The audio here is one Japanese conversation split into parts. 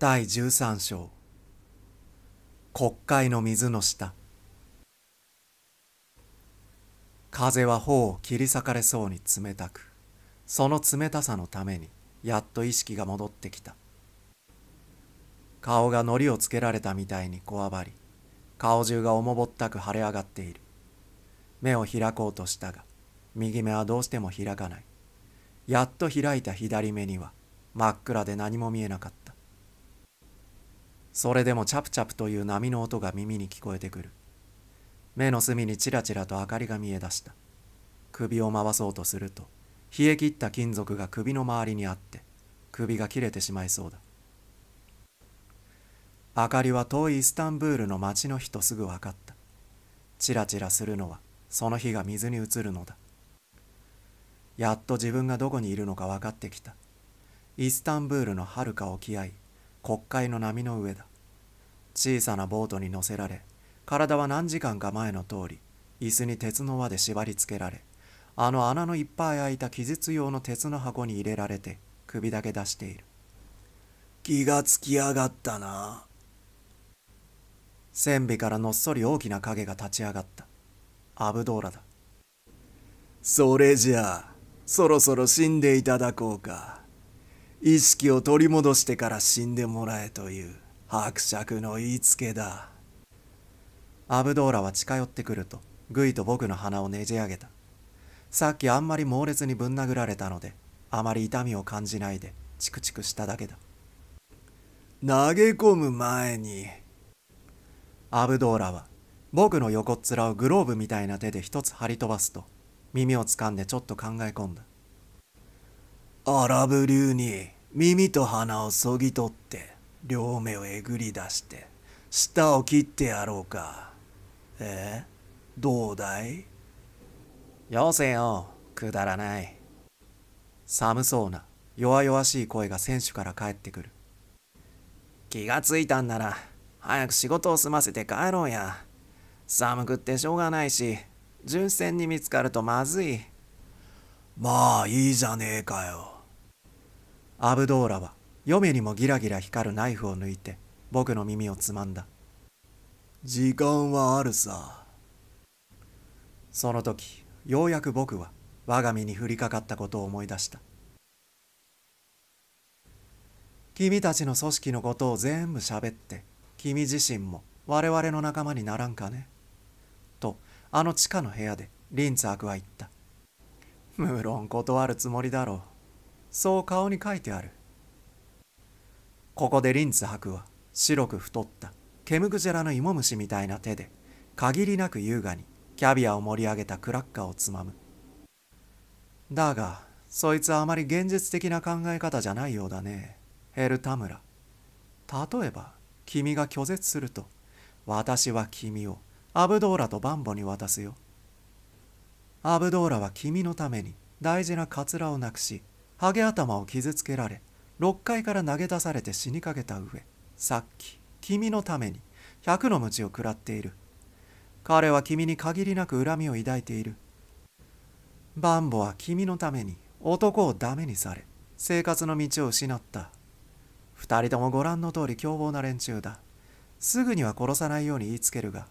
第13章国会の水の下風は頬を切り裂かれそうに冷たくその冷たさのためにやっと意識が戻ってきた顔が糊をつけられたみたいにこわばり顔中がおもぼったく腫れ上がっている目を開こうとしたが右目はどうしても開かないやっと開いた左目には真っ暗で何も見えなかったそれでもチャプチャプという波の音が耳に聞こえてくる目の隅にちらちらと明かりが見えだした首を回そうとすると冷え切った金属が首の周りにあって首が切れてしまいそうだ明かりは遠いイスタンブールの町の日とすぐ分かったチラチラするのはその日が水に映るのだやっと自分がどこにいるのか分かってきたイスタンブールのはるか沖合国会の波の上だ小さなボートに乗せられ体は何時間か前の通り椅子に鉄の輪で縛り付けられあの穴のいっぱい開いた記述用の鉄の箱に入れられて首だけ出している気がつきやがったな船尾からのっそり大きな影が立ち上がったアブドーラだそれじゃあそろそろ死んでいただこうか意識を取り戻してから死んでもらえという。伯爵の言いつけだ。アブドーラは近寄ってくると、ぐいと僕の鼻をねじ上げた。さっきあんまり猛烈にぶん殴られたので、あまり痛みを感じないで、チクチクしただけだ。投げ込む前に。アブドーラは、僕の横っ面をグローブみたいな手で一つ張り飛ばすと、耳を掴んでちょっと考え込んだ。アラブ流に耳と鼻をそぎ取って。両目をえぐり出して舌を切ってやろうかえどうだいよせよくだらない寒そうな弱々しい声が選手から帰ってくる気がついたんなら早く仕事を済ませて帰ろうや寒くってしょうがないし巡視船に見つかるとまずいまあいいじゃねえかよアブドーラは嫁にもギラギラ光るナイフを抜いて僕の耳をつまんだ時間はあるさその時ようやく僕は我が身に降りかかったことを思い出した君たちの組織のことを全部喋って君自身も我々の仲間にならんかねとあの地下の部屋でリンツアークは言った無論断るつもりだろうそう顔に書いてあるここでリンツ博は白く太ったケムクジェラの芋虫みたいな手で限りなく優雅にキャビアを盛り上げたクラッカーをつまむだがそいつはあまり現実的な考え方じゃないようだねヘルタムラ例えば君が拒絶すると私は君をアブドーラとバンボに渡すよアブドーラは君のために大事なカツラをなくしハゲ頭を傷つけられ6階から投げ出されて死にかけた上さっき君のために100の鞭を食らっている彼は君に限りなく恨みを抱いているバンボは君のために男をダメにされ生活の道を失った2人ともご覧の通り凶暴な連中だすぐには殺さないように言いつけるが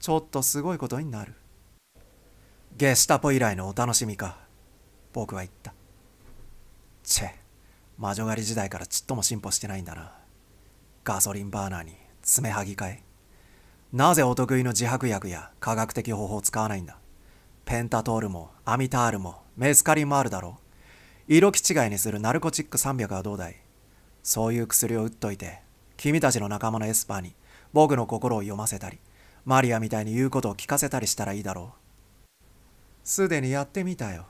ちょっとすごいことになるゲシュタポ以来のお楽しみか僕は言ったチェ魔女狩り時代からちっとも進歩してないんだなガソリンバーナーに爪はぎかえなぜお得意の自白薬や科学的方法を使わないんだペンタトールもアミタールもメスカリンもあるだろう色気違いにするナルコチック300はどうだいそういう薬を打っといて君たちの仲間のエスパーに僕の心を読ませたりマリアみたいに言うことを聞かせたりしたらいいだろうすでにやってみたよ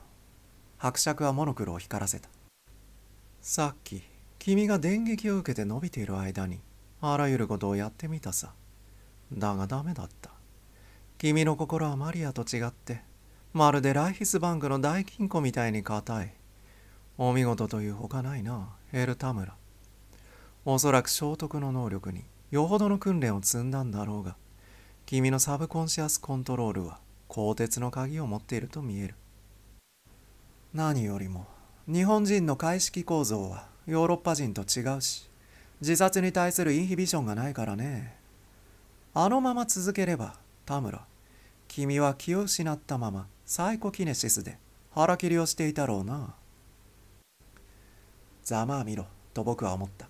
伯爵はモノクロを光らせたさっき君が電撃を受けて伸びている間にあらゆることをやってみたさだがダメだった君の心はマリアと違ってまるでライヒスバンクの大金庫みたいに硬いお見事というほかないなエルタムラおそらく聖徳の能力によほどの訓練を積んだんだろうが君のサブコンシアスコントロールは鋼鉄の鍵を持っていると見える何よりも日本人の解式構造はヨーロッパ人と違うし自殺に対するインヒビションがないからねあのまま続ければ田村君は気を失ったままサイコキネシスで腹切りをしていたろうなざまあみろと僕は思った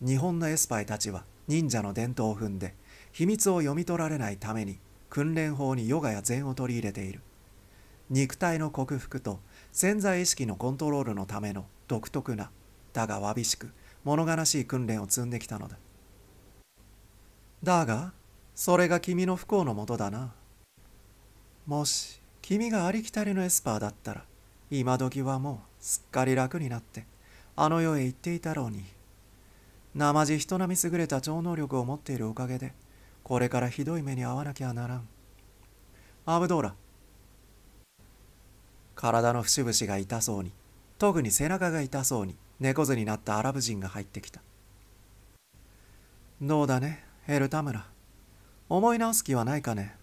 日本のエスパイたちは忍者の伝統を踏んで秘密を読み取られないために訓練法にヨガや禅を取り入れている肉体の克服と潜在意識のコントロールのための独特なだがわびしく物悲しい訓練を積んできたのだだがそれが君の不幸のもとだなもし君がありきたりのエスパーだったら今時はもうすっかり楽になってあの世へ行っていたろうに生地人並み優れた超能力を持っているおかげでこれからひどい目に遭わなきゃならんアブドーラ体の節々が痛そうに特に背中が痛そうに猫背になったアラブ人が入ってきたどうだねエルタムラ思い直す気はないかね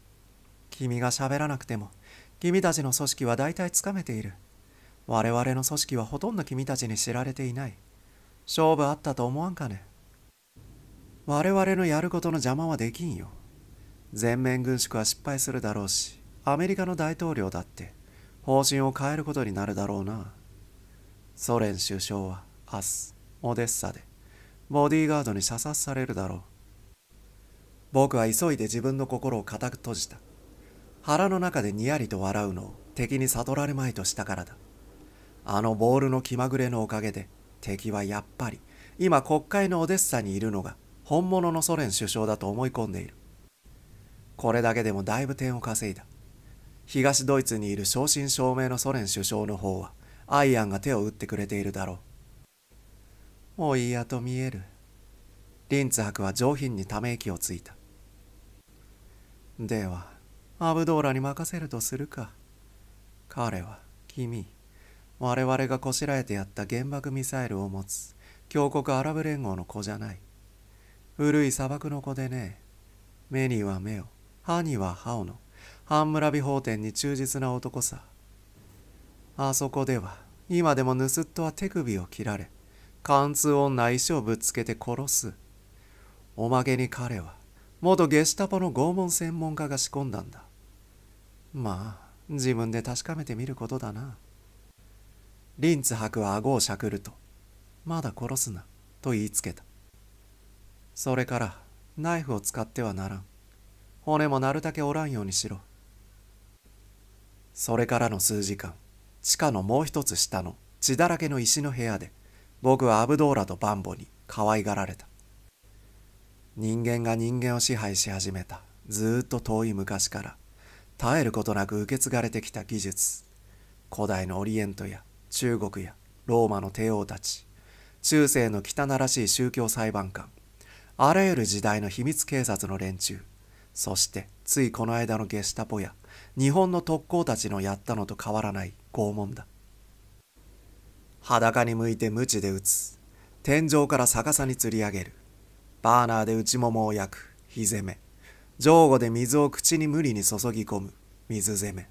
君が喋らなくても君たちの組織は大体つかめている我々の組織はほとんど君たちに知られていない勝負あったと思わんかね我々のやることの邪魔はできんよ全面軍縮は失敗するだろうしアメリカの大統領だって方針を変えることになるだろうな。ソ連首相は明日、オデッサで、ボディーガードに射殺されるだろう。僕は急いで自分の心を固く閉じた。腹の中でにやりと笑うのを敵に悟られまいとしたからだ。あのボールの気まぐれのおかげで、敵はやっぱり、今国会のオデッサにいるのが、本物のソ連首相だと思い込んでいる。これだけでもだいぶ点を稼いだ。東ドイツにいる正真正銘のソ連首相の方はアイアンが手を打ってくれているだろうもういいやと見えるリンツ博は上品にため息をついたではアブドーラに任せるとするか彼は君我々がこしらえてやった原爆ミサイルを持つ強国アラブ連合の子じゃない古い砂漠の子でね目には目を歯には歯をのムラビ法典に忠実な男さあそこでは今でも盗っ人は手首を切られ貫通女石をぶつけて殺すおまけに彼は元ゲシュタポの拷問専門家が仕込んだんだまあ自分で確かめてみることだなリンツ博は顎をしゃくると「まだ殺すな」と言いつけたそれからナイフを使ってはならん骨もなるだけおらんようにしろそれからの数時間地下のもう一つ下の血だらけの石の部屋で僕はアブドーラとバンボに可愛がられた人間が人間を支配し始めたずっと遠い昔から絶えることなく受け継がれてきた技術古代のオリエントや中国やローマの帝王たち中世の汚らしい宗教裁判官あらゆる時代の秘密警察の連中そしてついこの間のゲシュタポや日本の特攻たちのやったのと変わらない拷問だ裸に向いて無知で撃つ天井から逆さに吊り上げるバーナーで内ももを焼く火攻め上後で水を口に無理に注ぎ込む水攻め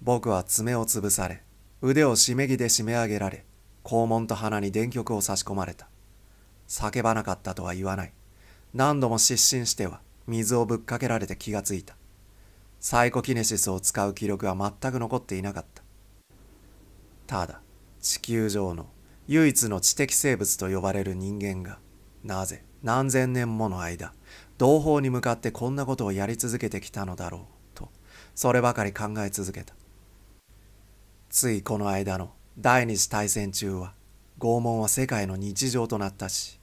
僕は爪を潰され腕を締め木で締め上げられ肛門と鼻に電極を差し込まれた叫ばなかったとは言わない何度も失神しては水をぶっかけられて気がついたサイコキネシスを使う記録は全く残っていなかった。ただ、地球上の唯一の知的生物と呼ばれる人間が、なぜ何千年もの間、同胞に向かってこんなことをやり続けてきたのだろうと、そればかり考え続けた。ついこの間の第二次大戦中は、拷問は世界の日常となったし、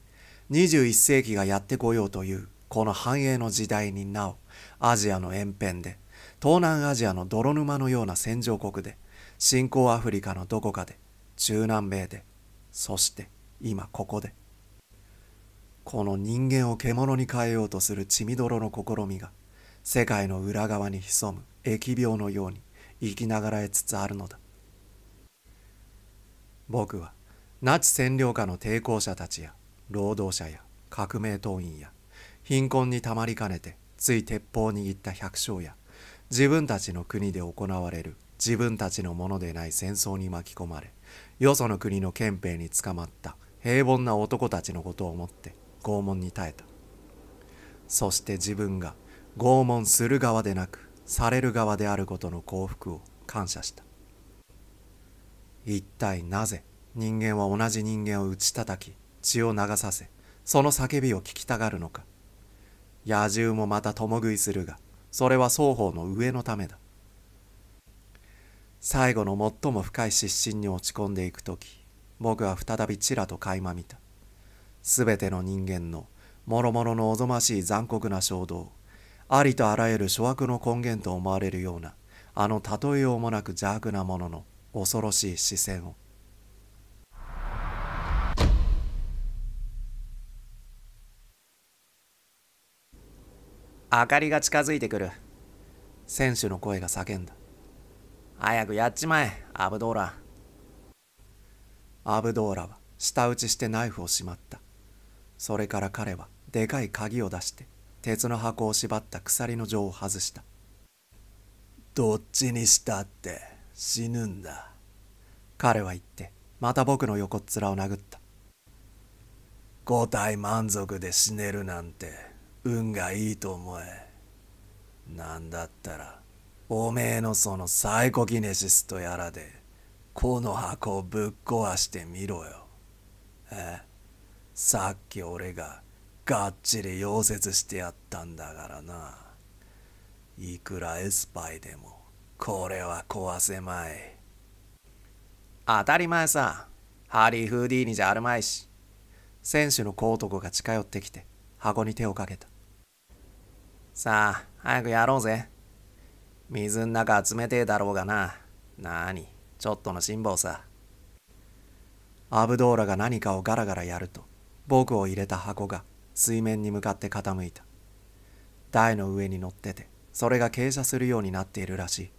21世紀がやってこようというこの繁栄の時代になお、アジアの延辺で東南アジアの泥沼のような戦場国で新興アフリカのどこかで中南米でそして今ここでこの人間を獣に変えようとする血みどろの試みが世界の裏側に潜む疫病のように生きながらえつつあるのだ僕はナチ占領下の抵抗者たちや労働者や革命党員や貧困にたまりかねてつい鉄砲を握った百姓や自分たちの国で行われる自分たちのものでない戦争に巻き込まれよその国の憲兵に捕まった平凡な男たちのことを思って拷問に耐えたそして自分が拷問する側でなくされる側であることの幸福を感謝した一体なぜ人間は同じ人間を打ち叩き血を流させその叫びを聞きたがるのか野獣もまた共食いするがそれは双方の上のためだ最後の最も深い失神に落ち込んでいく時僕は再びちらと垣間見た全ての人間の諸々のおぞましい残酷な衝動ありとあらゆる諸悪の根源と思われるようなあの例えようもなく邪悪なものの恐ろしい視線を明かりが近づいてくる。選手の声が叫んだ。早くやっちまえ、アブドーラ。アブドーラは舌打ちしてナイフをしまった。それから彼はでかい鍵を出して、鉄の箱を縛った鎖の錠を外した。どっちにしたって死ぬんだ。彼は言って、また僕の横っ面を殴った。五体満足で死ねるなんて。運がいいと思えなんだったらおめえのそのサイコキネシスとやらでこの箱をぶっ壊してみろよえさっき俺ががっちり溶接してやったんだからないくらエスパイでもこれは壊せまい当たり前さハリー・フーディーニじゃあるまいし選手の高徳が近寄ってきて箱に手をかけたさあ、早くやろうぜ。水ん中集めてえだろうがな。なに、ちょっとの辛抱さ。アブドーラが何かをガラガラやると、僕を入れた箱が水面に向かって傾いた。台の上に乗ってて、それが傾斜するようになっているらしい。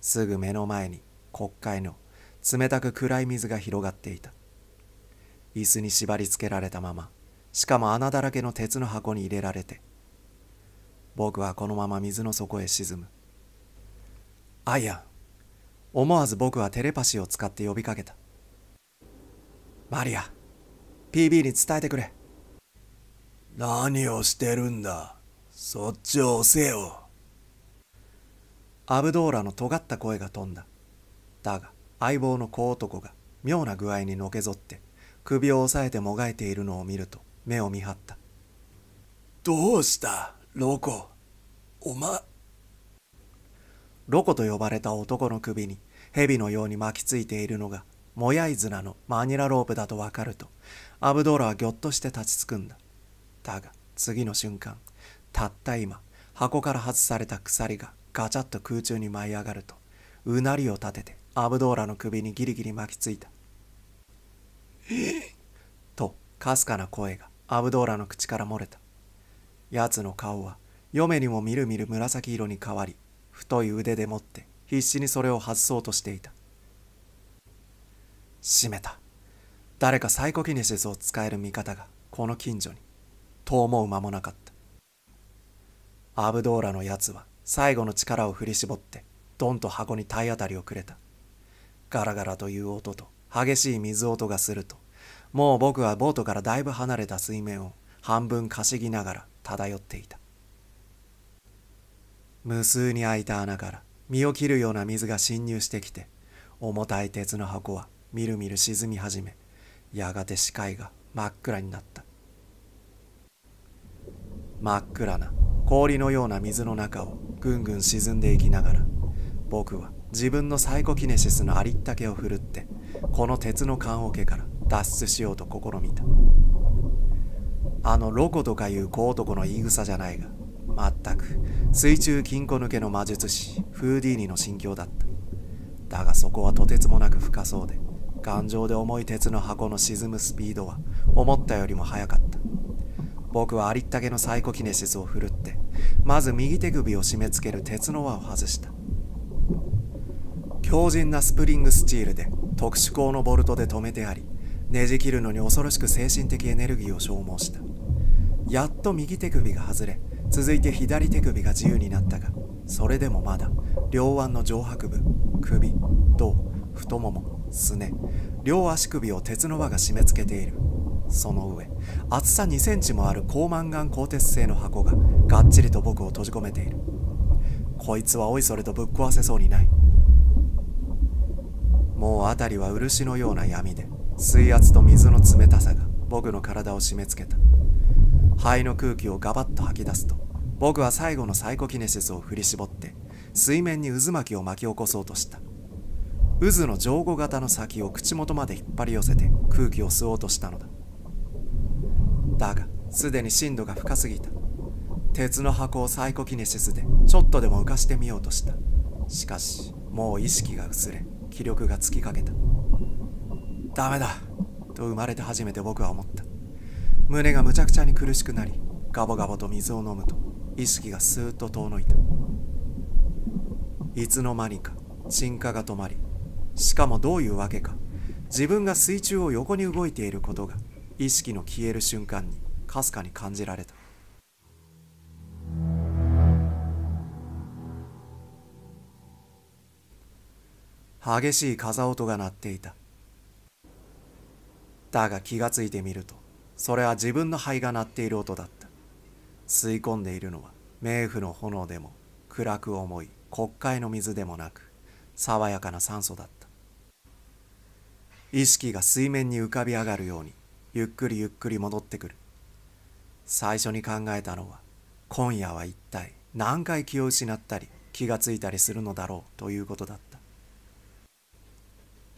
すぐ目の前に国会の冷たく暗い水が広がっていた。椅子に縛り付けられたまま、しかも穴だらけの鉄の箱に入れられて、僕はこのまま水の底へ沈むアイアン思わず僕はテレパシーを使って呼びかけたマリア PB に伝えてくれ何をしてるんだそっちを押せよアブドーラの尖った声が飛んだだが相棒の小男が妙な具合にのけぞって首を押さえてもがいているのを見ると目を見張ったどうしたロコ、おま。ロコと呼ばれた男の首に蛇のように巻きついているのがモヤイズナのマニラロープだとわかるとアブドーラはぎょっとして立ちつくんだ。だが次の瞬間、たった今箱から外された鎖がガチャッと空中に舞い上がるとうなりを立ててアブドーラの首にギリギリ巻きついた。とかすかな声がアブドーラの口から漏れた。奴の顔は嫁にもみるみる紫色に変わり太い腕で持って必死にそれを外そうとしていた閉めた誰かサイコキネシスを使える味方がこの近所にと思う間もなかったアブドーラのやつは最後の力を振り絞ってドンと箱に体当たりをくれたガラガラという音と激しい水音がするともう僕はボートからだいぶ離れた水面を半分かしぎながら漂っていた無数に開いた穴から身を切るような水が侵入してきて重たい鉄の箱はみるみる沈み始めやがて視界が真っ暗になった真っ暗な氷のような水の中をぐんぐん沈んでいきながら僕は自分のサイコキネシスのありったけを振るってこの鉄の棺桶から脱出しようと試みたあのロコとかいう小男の言い草じゃないが、全く水中金庫抜けの魔術師、フーディーニの心境だった。だがそこはとてつもなく深そうで、頑丈で重い鉄の箱の沈むスピードは思ったよりも速かった。僕はありったけのサイコキネシスを振るって、まず右手首を締め付ける鉄の輪を外した。強靭なスプリングスチールで特殊鋼のボルトで止めてあり、ねじ切るのに恐ろしく精神的エネルギーを消耗した。やっと右手首が外れ続いて左手首が自由になったがそれでもまだ両腕の上白部首胴太ももすね両足首を鉄の輪が締め付けているその上厚さ2センチもある高慢ン鋼鉄製の箱ががっちりと僕を閉じ込めているこいつはおいそれとぶっ壊せそうにないもう辺りは漆のような闇で水圧と水の冷たさが僕の体を締め付けた肺の空気をガバッと吐き出すと僕は最後のサイコキネシスを振り絞って水面に渦巻きを巻き起こそうとした渦の上後型の先を口元まで引っ張り寄せて空気を吸おうとしたのだだがすでに深度が深すぎた鉄の箱をサイコキネシスでちょっとでも浮かしてみようとしたしかしもう意識が薄れ気力が尽きかけたダメだと生まれて初めて僕は思った胸がむちゃくちゃに苦しくなりガボガボと水を飲むと意識がスーッと遠のいたいつの間にか沈下が止まりしかもどういうわけか自分が水中を横に動いていることが意識の消える瞬間にかすかに感じられた激しい風音が鳴っていただが気がついてみるとそれは自分の肺が鳴っている音だった吸い込んでいるのは冥府の炎でも暗く重い国会の水でもなく爽やかな酸素だった意識が水面に浮かび上がるようにゆっくりゆっくり戻ってくる最初に考えたのは今夜は一体何回気を失ったり気がついたりするのだろうということだった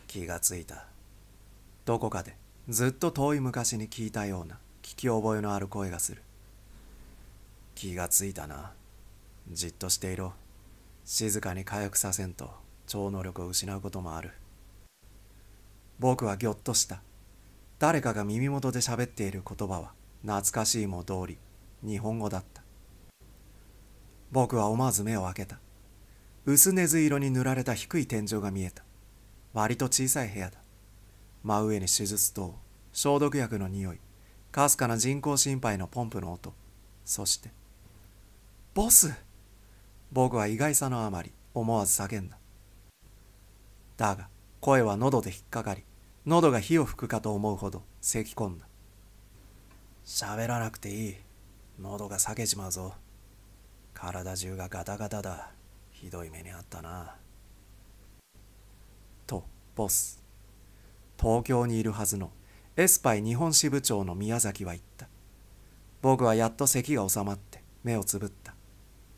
気がついたどこかでずっと遠い昔に聞いたような聞き覚えのある声がする気がついたなじっとしていろ静かに回復させんと超能力を失うこともある僕はぎょっとした誰かが耳元で喋っている言葉は懐かしいも通り日本語だった僕は思わず目を開けた薄根津色に塗られた低い天井が見えた割と小さい部屋だ真上に手術灯、消毒薬の匂いかすかな人工心肺のポンプの音そして「ボス!」僕は意外さのあまり思わず叫んだだが声は喉で引っかかり喉が火を吹くかと思うほど咳き込んだ喋らなくていい喉が裂けちまうぞ体中がガタガタだひどい目にあったなとボス東京にいるはずのエスパイ日本支部長の宮崎は言った僕はやっと咳が収まって目をつぶった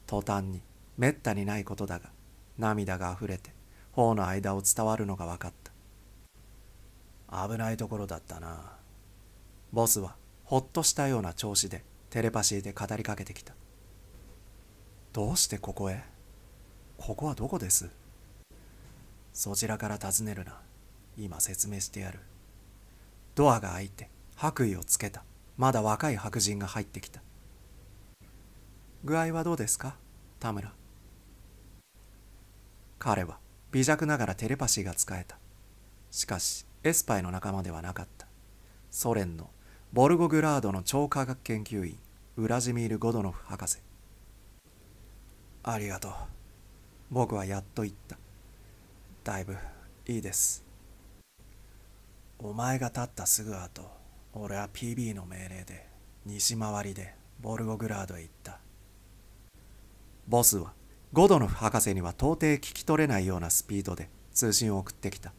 途端にめったにないことだが涙があふれて頬の間を伝わるのが分かった危ないところだったなボスはほっとしたような調子でテレパシーで語りかけてきたどうしてここへここはどこですそちらから尋ねるな今説明してやるドアが開いて白衣をつけたまだ若い白人が入ってきた具合はどうですか田村彼は微弱ながらテレパシーが使えたしかしエスパイの仲間ではなかったソ連のボルゴグラードの超科学研究員ウラジミール・ゴドノフ博士ありがとう僕はやっと行っただいぶいいですお前が立ったすぐ後俺は PB の命令で西回りでボルゴグラードへ行ったボスはゴドノフ博士には到底聞き取れないようなスピードで通信を送ってきた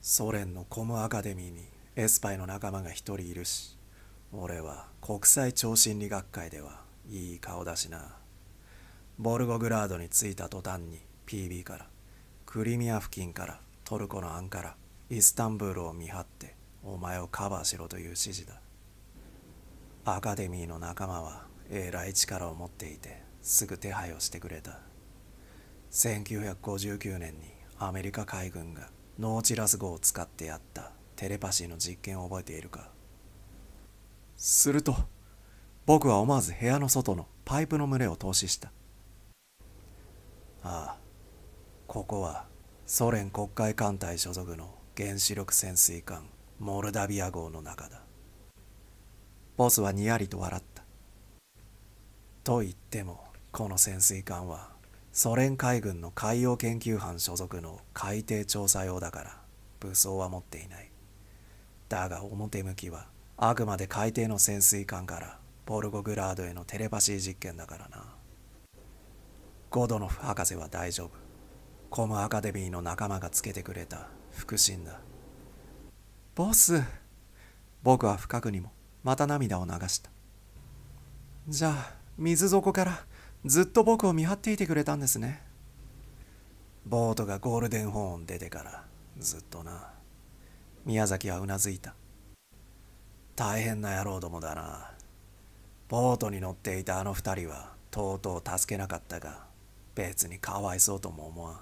ソ連のコムアカデミーにエスパイの仲間が一人いるし俺は国際超心理学会ではいい顔だしなボルゴグラードに着いた途端に PB からクリミア付近からトルコのアンカライスタンブールを見張ってお前をカバーしろという指示だアカデミーの仲間はえらい力を持っていてすぐ手配をしてくれた1959年にアメリカ海軍がノーチラス号を使ってやったテレパシーの実験を覚えているかすると僕は思わず部屋の外のパイプの群れを投資したああここはソ連国会艦隊所属の原子力潜水艦モルダビア号の中だボスはにやりと笑ったと言ってもこの潜水艦はソ連海軍の海洋研究班所属の海底調査用だから武装は持っていないだが表向きはあくまで海底の潜水艦からボルゴグラードへのテレパシー実験だからなゴドノフ博士は大丈夫コムアカデミーの仲間がつけてくれた腹心だボス僕は深くにもまた涙を流したじゃあ水底からずっと僕を見張っていてくれたんですねボートがゴールデンホーン出てからずっとな宮崎はうなずいた大変な野郎どもだなボートに乗っていたあの二人はとうとう助けなかったが別にかわいそうとも思わん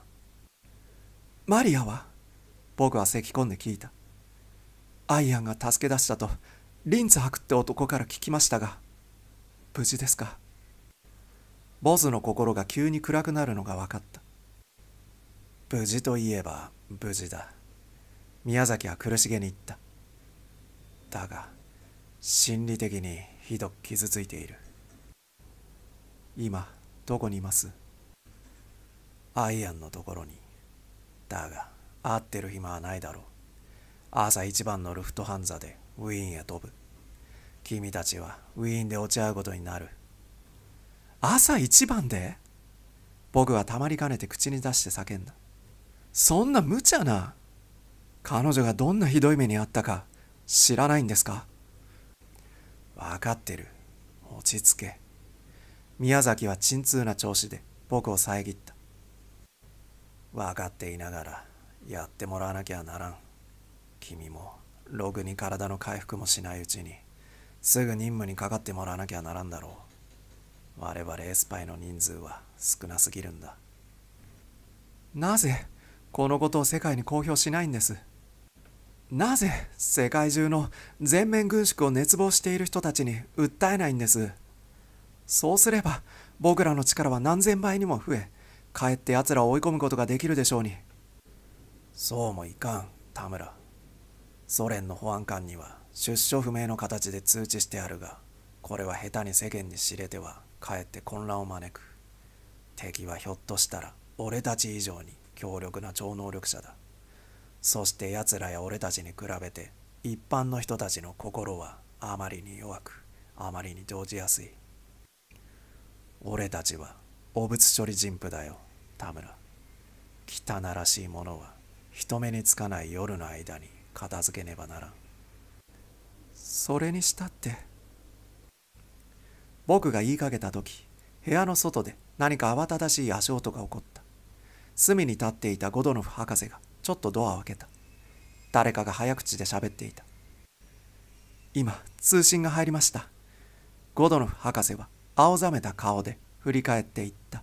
マリアは僕は咳き込んで聞いたアイアンが助け出したとリンツ博って男から聞きましたが無事ですかボズの心が急に暗くなるのが分かった無事といえば無事だ宮崎は苦しげに言っただが心理的にひどく傷ついている今どこにいますアイアンのところにだが会ってる暇はないだろう。朝一番のルフトハンザでウィーンへ飛ぶ。君たちはウィーンで落ち合うことになる。朝一番で僕はたまりかねて口に出して叫んだ。そんな無茶な彼女がどんなひどい目に遭ったか知らないんですか分かってる。落ち着け。宮崎は沈痛な調子で僕を遮った。分かっていながらやってもらわなきゃならん君もログに体の回復もしないうちにすぐ任務にかかってもらわなきゃならんだろう我々エスパイの人数は少なすぎるんだなぜこのことを世界に公表しないんですなぜ世界中の全面軍縮を熱望している人たちに訴えないんですそうすれば僕らの力は何千倍にも増えかえって奴らを追い込むことができるでしょうにそうもいかん田村ソ連の保安官には出所不明の形で通知してあるがこれは下手に世間に知れてはかえって混乱を招く敵はひょっとしたら俺たち以上に強力な超能力者だそして奴らや俺たちに比べて一般の人たちの心はあまりに弱くあまりに動じやすい俺たちは汚物処理人夫だよ田村汚らしいものは人目につかない夜の間に片付けねばならんそれにしたって僕が言いかけた時部屋の外で何か慌ただしい足音が起こった隅に立っていたゴドノフ博士がちょっとドアを開けた誰かが早口で喋っていた今通信が入りましたゴドノフ博士は青ざめた顔で振り返っていった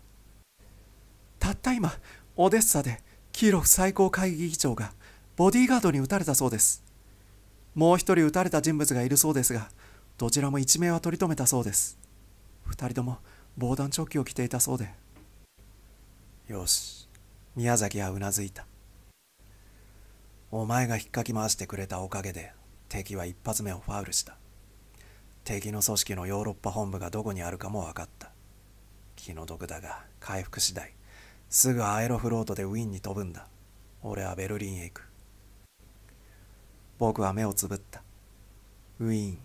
たった今オデッサでキーロフ最高会議議長がボディーガードに撃たれたそうですもう1人撃たれた人物がいるそうですがどちらも一命は取り留めたそうです2人とも防弾チョッキを着ていたそうでよし宮崎はうなずいたお前が引っかき回してくれたおかげで敵は一発目をファウルした敵の組織のヨーロッパ本部がどこにあるかも分かった気の毒だが回復次第すぐアエロフロートでウィンに飛ぶんだ俺はベルリンへ行く僕は目をつぶったウィーン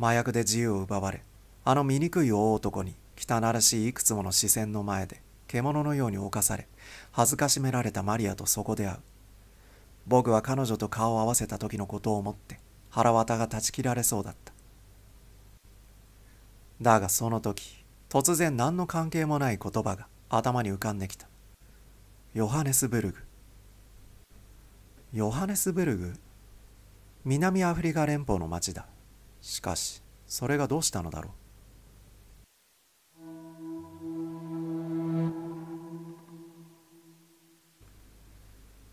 麻薬で自由を奪われあの醜い大男に汚らしいいくつもの視線の前で獣のように侵され恥ずかしめられたマリアとそこで会う僕は彼女と顔を合わせた時のことを思って腹渡が断ち切られそうだっただがその時突然何の関係もない言葉が頭に浮かんできたヨハネスブルグヨハネスブルグ南アフリカ連邦の町だしかしそれがどうしたのだろう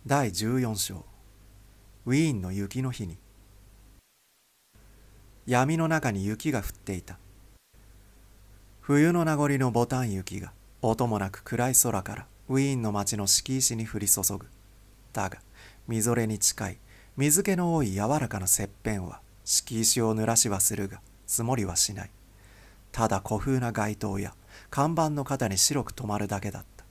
第14章ウィーンの雪の日に闇の中に雪が降っていた冬の名残のボタン雪が音もなく暗い空からウィーンの街の敷石に降り注ぐだがみぞれに近い水気の多い柔らかな切片は敷石を濡らしはするが積もりはしないただ古風な街灯や看板の肩に白く止まるだけだった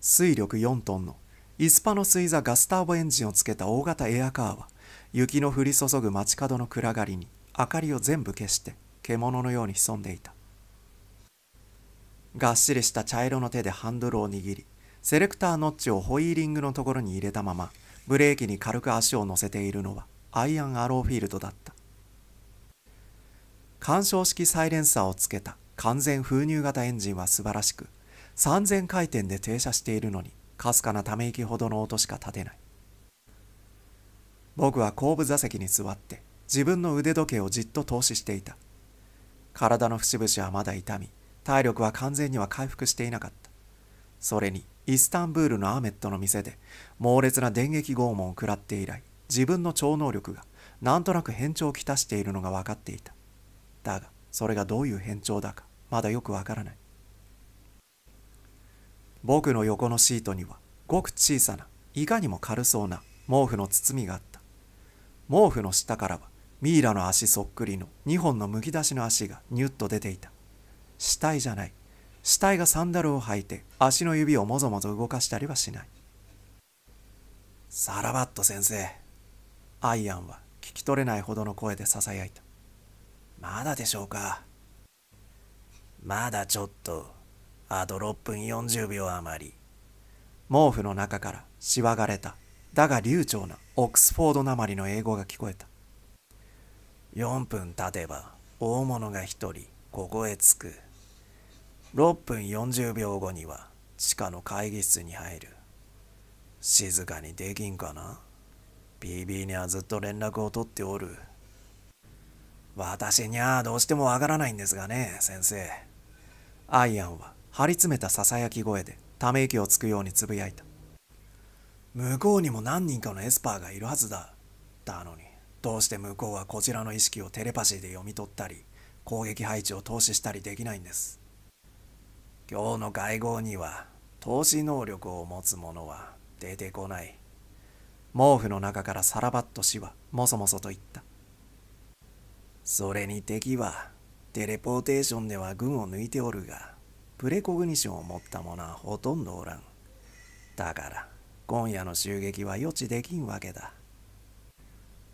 水力4トンのイスパノスイザガスターボエンジンをつけた大型エアカーは雪の降り注ぐ街角の暗がりに明かりを全部消して獣のように潜んでいたがっしりした茶色の手でハンドルを握りセレクターノッチをホイーリングのところに入れたままブレーキに軽く足を乗せているのはアイアン・アローフィールドだった干渉式サイレンサーをつけた完全封入型エンジンは素晴らしく3000回転で停車しているのにかすかなため息ほどの音しか立てない僕は後部座席に座って自分の腕時計をじっと投資していた体の節々はまだ痛み体力は完全には回復していなかった。それに、イスタンブールのアメットの店で、猛烈な電撃拷問を食らって以来、自分の超能力が、なんとなく変調をきたしているのが分かっていた。だが、それがどういう変調だか、まだよくわからない。僕の横のシートには、ごく小さな、いかにも軽そうな毛布の包みがあった。毛布の下からは、ミイラの足そっくりの2本のむき出しの足がニュッと出ていた。死体じゃない死体がサンダルを履いて足の指をもぞもぞ動かしたりはしないサラバット先生アイアンは聞き取れないほどの声でささやいたまだでしょうかまだちょっとあと6分40秒余り毛布の中からしわがれただが流暢なオックスフォードなまりの英語が聞こえた4分経てば大物が1人ここへ着く6分40秒後には地下の会議室に入る静かにできんかな b b にはずっと連絡を取っておる私にゃどうしてもわからないんですがね先生アイアンは張り詰めたささやき声でため息をつくようにつぶやいた向こうにも何人かのエスパーがいるはずだだのにどうして向こうはこちらの意識をテレパシーで読み取ったり攻撃配置を投資したりできないんです今日の会合には投資能力を持つ者は出てこない。毛布の中からさらばっと死はもそもそと言った。それに敵はテレポーテーションでは群を抜いておるが、プレコグニションを持った者はほとんどおらん。だから今夜の襲撃は予知できんわけだ。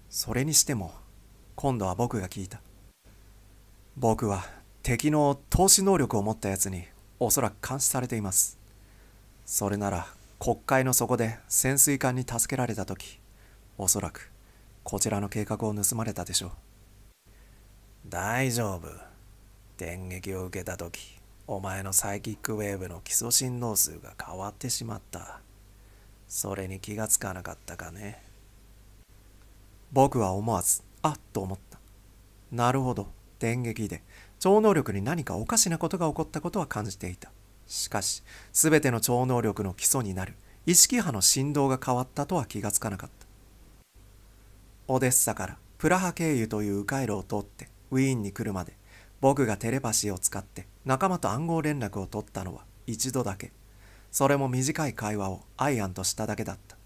それにしても今度は僕が聞いた。僕は敵の投資能力を持った奴におそらく監視されていますそれなら国会の底で潜水艦に助けられた時おそらくこちらの計画を盗まれたでしょう大丈夫電撃を受けた時お前のサイキックウェーブの基礎振動数が変わってしまったそれに気がつかなかったかね僕は思わずあっと思ったなるほど電撃で超能力に何かおかしなことが起こったことは感じていたしかし全ての超能力の基礎になる意識波の振動が変わったとは気がつかなかったオデッサからプラハ経由という迂回路を通ってウィーンに来るまで僕がテレパシーを使って仲間と暗号連絡を取ったのは一度だけそれも短い会話をアイアンとしただけだった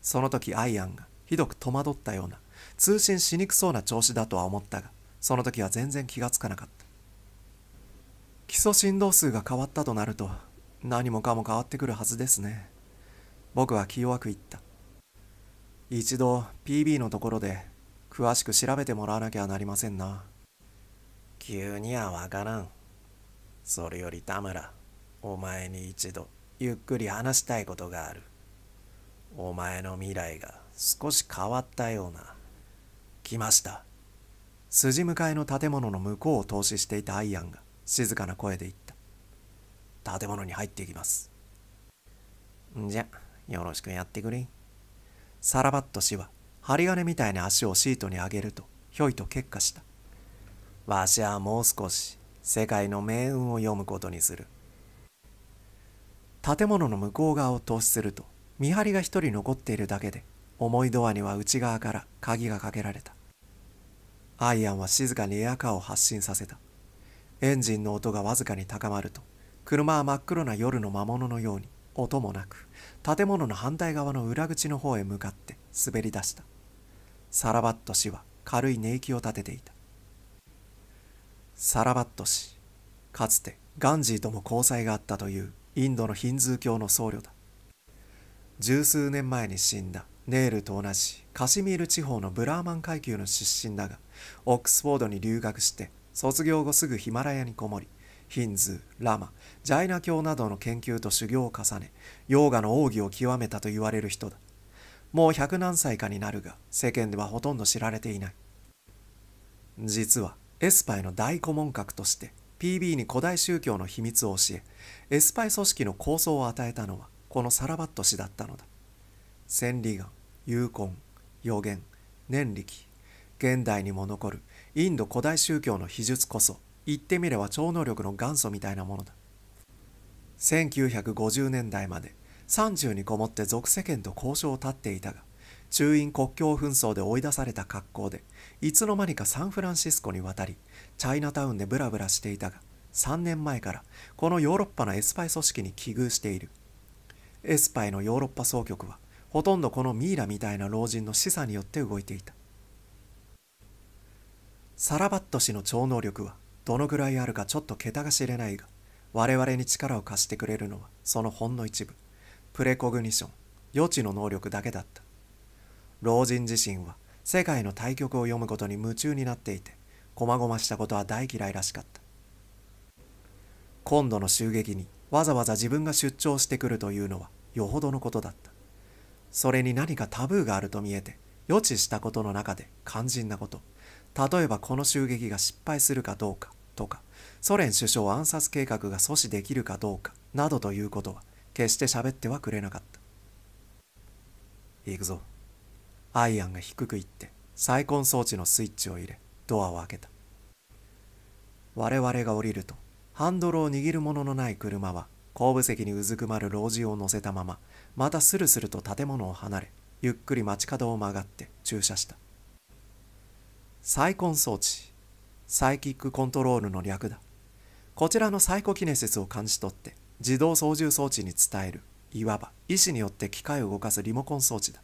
その時アイアンがひどく戸惑ったような通信しにくそうな調子だとは思ったがその時は全然気がつかなかった礎振動数が変わったとなると何もかも変わってくるはずですね僕は気弱く言った一度 PB のところで詳しく調べてもらわなきゃなりませんな急にはわからんそれより田村お前に一度ゆっくり話したいことがあるお前の未来が少し変わったような来ました筋向かいの建物の向こうを投資していたアイアンが静かな声で言った建物に入っていきますんじゃよろしくやってくれサラバット氏は針金みたいな足をシートに上げるとひょいと結果したわしはもう少し世界の命運を読むことにする建物の向こう側を投資すると見張りが一人残っているだけで重いドアには内側から鍵がかけられたアイアンは静かにエアカーを発進させたエンジンの音がわずかに高まると車は真っ黒な夜の魔物のように音もなく建物の反対側の裏口の方へ向かって滑り出したサラバット氏は軽い寝息を立てていたサラバット氏かつてガンジーとも交際があったというインドのヒンズー教の僧侶だ十数年前に死んだネールと同じカシミール地方のブラーマン階級の出身だがオックスフォードに留学して卒業後すぐヒマラヤにこもりヒンズーラマジャイナ教などの研究と修行を重ねヨーガの奥義を極めたと言われる人だもう百何歳かになるが世間ではほとんど知られていない実はエスパイの大顧問格として PB に古代宗教の秘密を教えエスパイ組織の構想を与えたのはこのサラバット氏だったのだ千里眼有根予言念力現代にも残るインド古代宗教の秘術こそ言ってみれば超能力の元祖みたいなものだ1950年代まで30にこもって俗世間と交渉を断っていたが中印国境紛争で追い出された格好でいつの間にかサンフランシスコに渡りチャイナタウンでブラブラしていたが3年前からこのヨーロッパのエスパイ組織に奇遇しているエスパイのヨーロッパ総局はほとんどこのミイラみたいな老人の示唆によって動いていたサラバット氏の超能力はどのぐらいあるかちょっと桁が知れないが我々に力を貸してくれるのはそのほんの一部プレコグニション予知の能力だけだった老人自身は世界の対局を読むことに夢中になっていてこまごましたことは大嫌いらしかった今度の襲撃にわざわざ自分が出張してくるというのはよほどのことだったそれに何かタブーがあると見えて予知したことの中で肝心なこと例えばこの襲撃が失敗するかどうかとかソ連首相暗殺計画が阻止できるかどうかなどということは決して喋ってはくれなかった行くぞアイアンが低くいって再婚装置のスイッチを入れドアを開けた我々が降りるとハンドルを握るもののない車は後部席にうずくまる老人を乗せたまままたスルスルと建物を離れゆっくり街角を曲がって駐車したサイコン装置サイキックコントロールの略だこちらのサイコキネシスを感じ取って自動操縦装置に伝えるいわば意思によって機械を動かすリモコン装置だ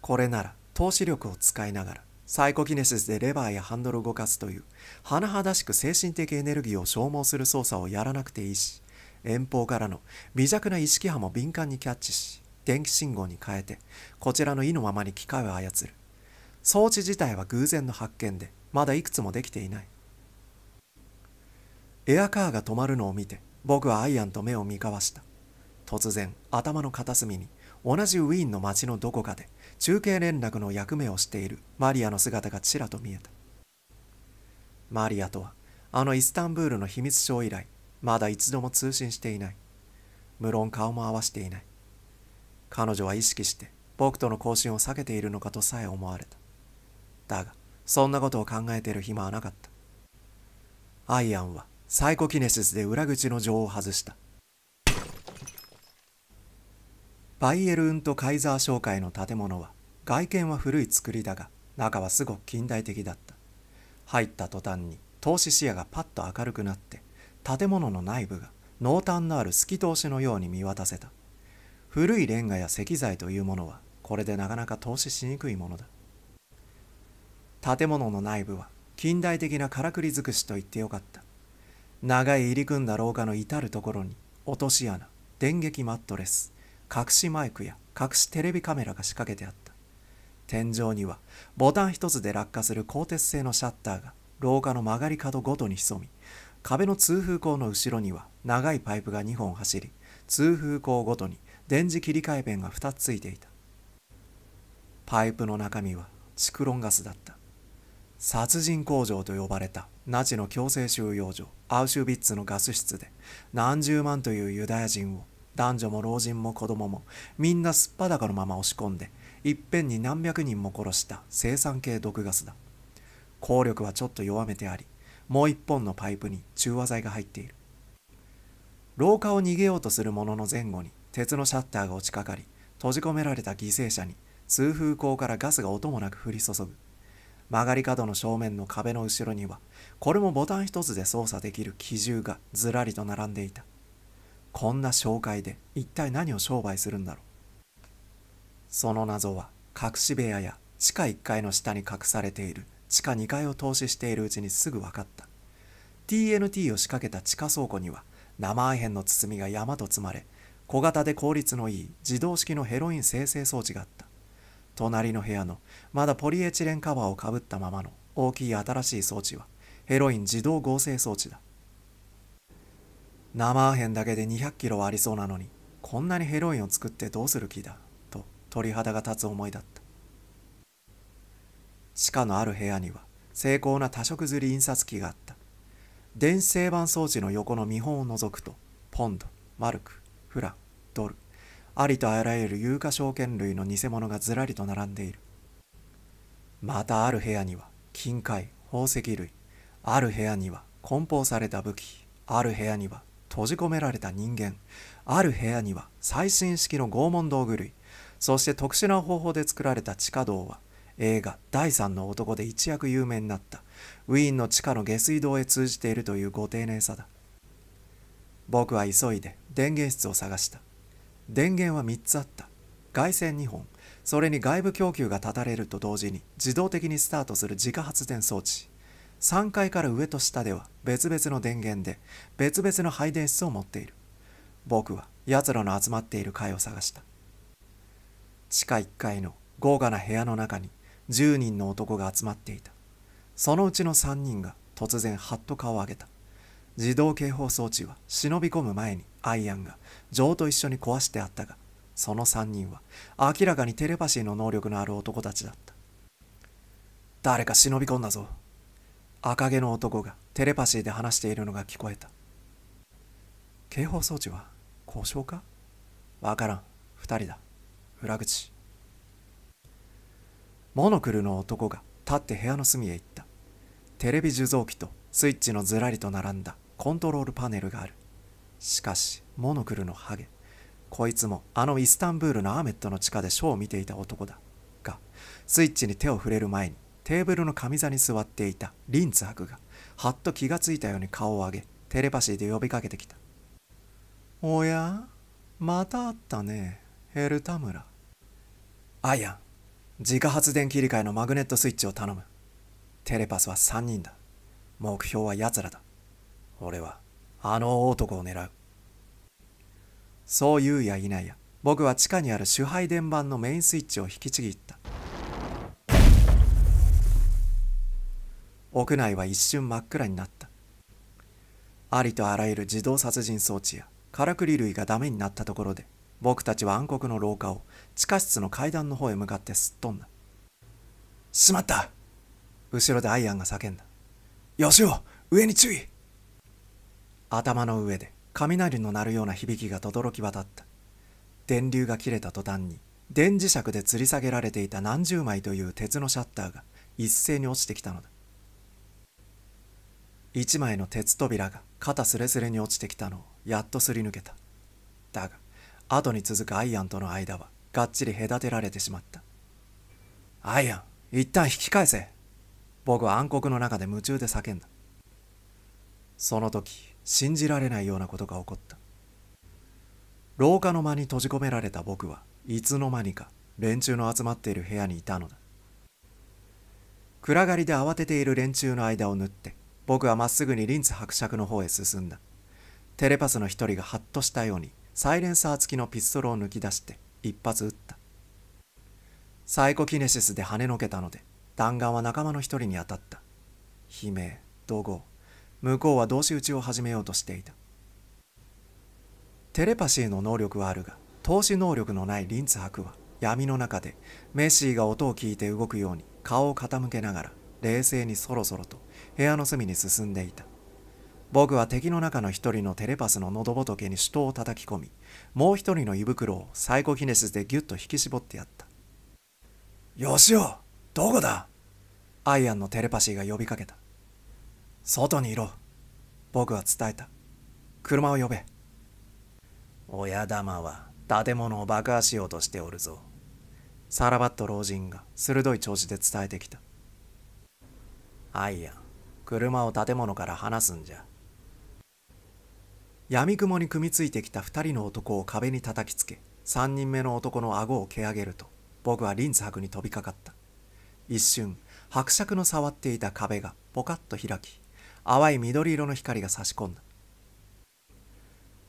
これなら投資力を使いながらサイコキネシスでレバーやハンドルを動かすという甚だしく精神的エネルギーを消耗する操作をやらなくていいし遠方からの微弱な意識波も敏感にキャッチし電気信号に変えてこちらの意のままに機械を操る装置自体は偶然の発見でまだいくつもできていないエアカーが止まるのを見て僕はアイアンと目を見交わした突然頭の片隅に同じウィーンの街のどこかで中継連絡の役目をしているマリアの姿がちらと見えたマリアとはあのイスタンブールの秘密症以来まだ一度も通信していない無論顔も合わせていない彼女は意識して僕との交信を避けているのかとさえ思われただが、そんなことを考えている暇はなかった。アイアンはサイコキネシスで裏口の錠を外した。バイエルンとカイザー商会の建物は外見は古い造りだが中はすごく近代的だった入った途端に投資視野がパッと明るくなって建物の内部が濃淡のある透き通しのように見渡せた古いレンガや石材というものはこれでなかなか投資しにくいものだ建物の内部は近代的なからくり尽くしと言ってよかった長い入り組んだ廊下の至る所に落とし穴電撃マットレス隠しマイクや隠しテレビカメラが仕掛けてあった天井にはボタン一つで落下する鋼鉄製のシャッターが廊下の曲がり角ごとに潜み壁の通風口の後ろには長いパイプが2本走り通風口ごとに電磁切り替え弁が2つついていたパイプの中身は蓄ンガスだった殺人工場と呼ばれたナチの強制収容所アウシュビッツのガス室で何十万というユダヤ人を男女も老人も子供もみんなすっぱだかのまま押し込んでいっぺんに何百人も殺した生産系毒ガスだ効力はちょっと弱めてありもう一本のパイプに中和剤が入っている廊下を逃げようとする者の前後に鉄のシャッターが落ちかかり閉じ込められた犠牲者に通風口からガスが音もなく降り注ぐ曲がり角の正面の壁の後ろにはこれもボタン一つで操作できる機銃がずらりと並んでいたこんな紹介で一体何を商売するんだろうその謎は隠し部屋や地下1階の下に隠されている地下2階を投資しているうちにすぐ分かった TNT を仕掛けた地下倉庫には生アヘンの包みが山と積まれ小型で効率のいい自動式のヘロイン生成装置があった隣の部屋のまだポリエチレンカバーをかぶったままの大きい新しい装置はヘロイン自動合成装置だ生アヘンだけで200キロはありそうなのにこんなにヘロインを作ってどうする気だと鳥肌が立つ思いだった地下のある部屋には精巧な多色刷り印刷機があった電子製版装置の横の見本を除くとポンドマルクフランドルありとあらゆる有価証券類の偽物がずらりと並んでいるまたある部屋には金塊宝石類ある部屋には梱包された武器ある部屋には閉じ込められた人間ある部屋には最新式の拷問道具類そして特殊な方法で作られた地下道は映画「第3の男」で一躍有名になったウィーンの地下の下水道へ通じているというご丁寧さだ僕は急いで電源室を探した電源は3つあった外線2本それに外部供給が断たれると同時に自動的にスタートする自家発電装置3階から上と下では別々の電源で別々の配電室を持っている僕は奴らの集まっている階を探した地下1階の豪華な部屋の中に10人の男が集まっていたそのうちの3人が突然ハッと顔を上げた自動警報装置は忍び込む前にアイアンがーと一緒に壊してあったがその3人は明らかにテレパシーの能力のある男たちだった誰か忍び込んだぞ赤毛の男がテレパシーで話しているのが聞こえた警報装置は故障かわからん2人だ裏口モノクルの男が立って部屋の隅へ行ったテレビ受像機とスイッチのずらりと並んだコントロールパネルがあるしかしモノクルのハゲこいつもあのイスタンブールのアーメットの地下でショーを見ていた男だがスイッチに手を触れる前にテーブルの上座に座っていたリンツ博がはっと気がついたように顔を上げテレパシーで呼びかけてきたおやまたあったねヘルタムアイアン自家発電切り替えのマグネットスイッチを頼むテレパスは3人だ目標は奴らだ俺はあの男を狙うそう言うやいなや僕は地下にある主配電盤のメインスイッチを引きちぎった屋内は一瞬真っ暗になったありとあらゆる自動殺人装置やからくり類がダメになったところで僕たちは暗黒の廊下を地下室の階段の方へ向かってすっ飛んだしまった後ろでアイアンが叫んだよしお上に注意頭の上で雷の鳴るような響きが轟き渡った電流が切れた途端に電磁石で吊り下げられていた何十枚という鉄のシャッターが一斉に落ちてきたのだ一枚の鉄扉が肩すれすれに落ちてきたのをやっとすり抜けただが後に続くアイアンとの間はがっちり隔てられてしまったアイアン一旦引き返せ僕は暗黒の中で夢中で叫んだその時信じられないようなことが起こった廊下の間に閉じ込められた僕はいつの間にか連中の集まっている部屋にいたのだ暗がりで慌てている連中の間を縫って僕はまっすぐにリンツ伯爵の方へ進んだテレパスの一人がハッとしたようにサイレンサー付きのピストルを抜き出して一発撃ったサイコキネシスで跳ねのけたので弾丸は仲間の一人に当たった悲鳴怒号向こうは同士打ちを始めようとしていたテレパシーの能力はあるが透視能力のないリンツ博は闇の中でメッシーが音を聞いて動くように顔を傾けながら冷静にそろそろと部屋の隅に進んでいた僕は敵の中の一人のテレパスの喉仏に手刀を叩き込みもう一人の胃袋をサイコキネシスでギュッと引き絞ってやった「よしおどこだ!」アイアンのテレパシーが呼びかけた外にいろ僕は伝えた車を呼べ親玉は建物を爆破しようとしておるぞサラバット老人が鋭い調子で伝えてきたあいや車を建物から離すんじゃ闇雲に組みついてきた2人の男を壁に叩きつけ3人目の男の顎を蹴上げると僕はリンツ博に飛びかかった一瞬伯爵の触っていた壁がポカッと開き淡い緑色の光が差し込んだ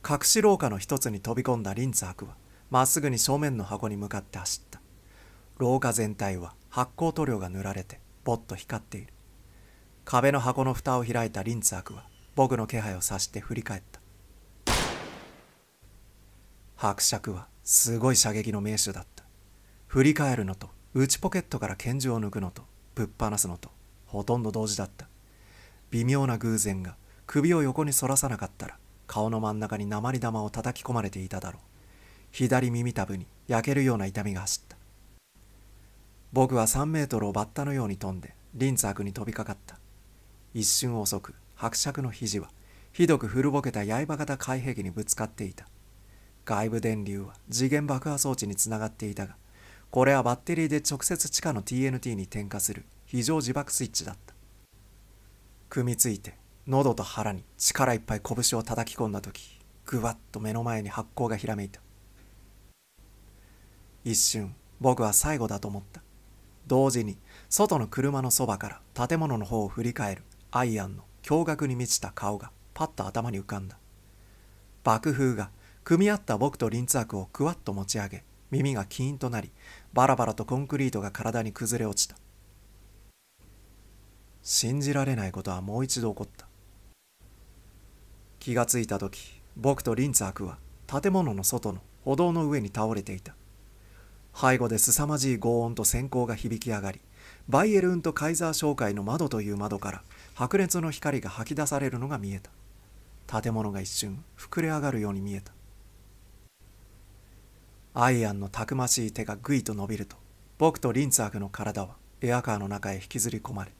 隠し廊下の一つに飛び込んだリンツ博はまっすぐに正面の箱に向かって走った廊下全体は発光塗料が塗られてぼっと光っている壁の箱の蓋を開いたリンツ博は僕の気配を察して振り返った伯爵はすごい射撃の名手だった振り返るのと内ポケットから拳銃を抜くのとぶっ放すのとほとんど同時だった微妙な偶然が首を横に反らさなかったら顔の真ん中に鉛玉を叩き込まれていただろう左耳たぶに焼けるような痛みが走った僕は3メートルをバッタのように飛んで輪悪に飛びかかった一瞬遅く伯爵の肘はひどく古ぼけた刃型開閉器にぶつかっていた外部電流は次元爆破装置につながっていたがこれはバッテリーで直接地下の TNT に点火する非常自爆スイッチだった組みついて喉と腹に力いっぱい拳を叩き込んだ時ぐわっと目の前に発光がひらめいた一瞬僕は最後だと思った同時に外の車のそばから建物の方を振り返るアイアンの驚愕に満ちた顔がパッと頭に浮かんだ爆風が組み合った僕と輪クをくわっと持ち上げ耳がキーンとなりバラバラとコンクリートが体に崩れ落ちた信じられないことはもう一度起こった気がついた時僕とリンツァークは建物の外の歩道の上に倒れていた背後で凄まじい轟音と閃光が響き上がりバイエルンとカイザー商会の窓という窓から白熱の光が吐き出されるのが見えた建物が一瞬膨れ上がるように見えたアイアンのたくましい手がぐいと伸びると僕とリンツァークの体はエアカーの中へ引きずり込まれ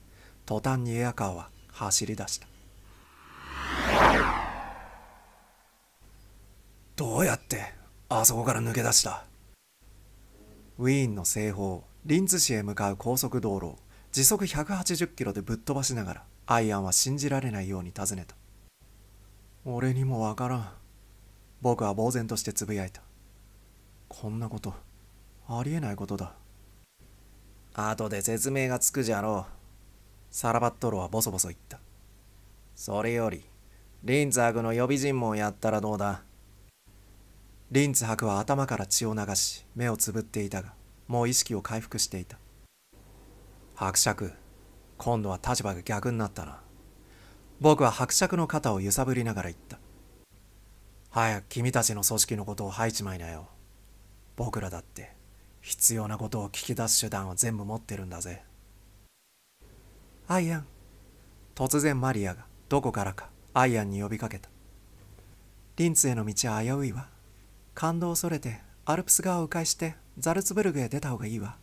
途端にエアカーは走り出したどうやってあそこから抜け出したウィーンの西方リンツ市へ向かう高速道路を時速180キロでぶっ飛ばしながらアイアンは信じられないように尋ねた俺にもわからん僕は呆然としてつぶやいたこんなことありえないことだ後で説明がつくじゃろうサラバットロはボソボソ言った。それより、リンツ博の予備尋問やったらどうだリンツ博は頭から血を流し、目をつぶっていたが、もう意識を回復していた。伯爵、今度は立場が逆になったな。僕は伯爵の肩を揺さぶりながら言った。早く君たちの組織のことを吐いちまいなよ。僕らだって、必要なことを聞き出す手段は全部持ってるんだぜ。アイアン突然マリアがどこからかアイアンに呼びかけたリンツへの道は危ういわ感動を恐れてアルプス側を迂回してザルツブルグへ出た方がいいわ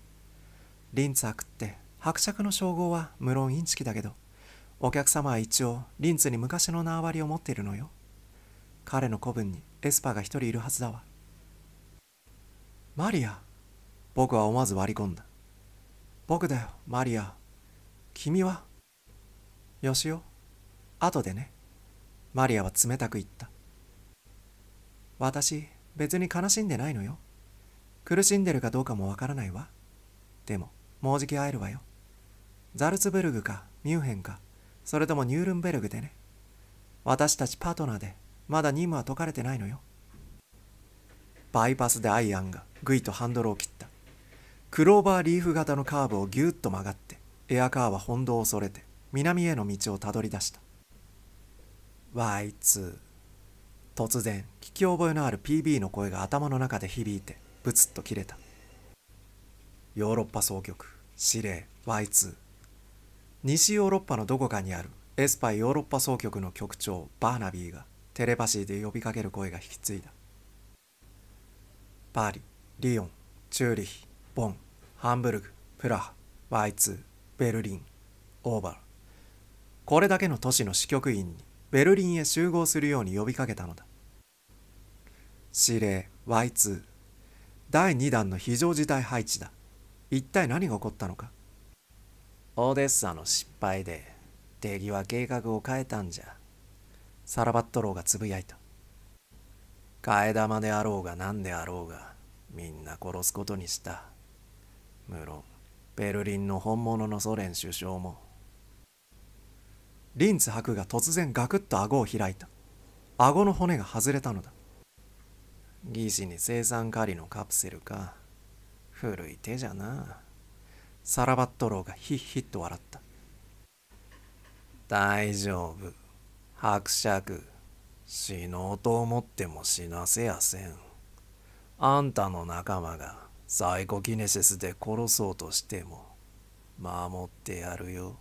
リンツは食って伯爵の称号は無論インチキだけどお客様は一応リンツに昔の縄張りを持っているのよ彼の子分にエスパーが一人いるはずだわマリア僕は思わず割り込んだ僕だよマリア君はよしよ後でねマリアは冷たく言った私別に悲しんでないのよ苦しんでるかどうかもわからないわでももうじき会えるわよザルツブルグかミュンヘンかそれともニュールンベルグでね私たちパートナーでまだ任務は解かれてないのよバイパスでアイアンがぐいとハンドルを切ったクローバーリーフ型のカーブをぎゅっと曲がってエアカーは本堂を恐れて南への道をたどり出した Y2 突然聞き覚えのある PB の声が頭の中で響いてブツッと切れたヨーロッパ総局司令 Y2 西ヨーロッパのどこかにあるエスパイヨーロッパ総局の局長バーナビーがテレパシーで呼びかける声が引き継いだパリリオンチューリヒボンハンブルグプラハ Y2 ベルリンオーバーこれだけの都市の支局員にベルリンへ集合するように呼びかけたのだ指令 Y2 第2弾の非常事態配置だ一体何が起こったのかオデッサの失敗で手際計画を変えたんじゃサラバットローがつぶやいた替え玉であろうが何であろうがみんな殺すことにした無論ベルリンの本物のソ連首相もリンツ博が突然ガクッと顎を開いた顎の骨が外れたのだ義士に生産狩りのカプセルか古い手じゃなサラバットローがヒッヒッと笑った大丈夫伯爵死のうと思っても死なせやせんあんたの仲間がサイコキネシスで殺そうとしても守ってやるよ。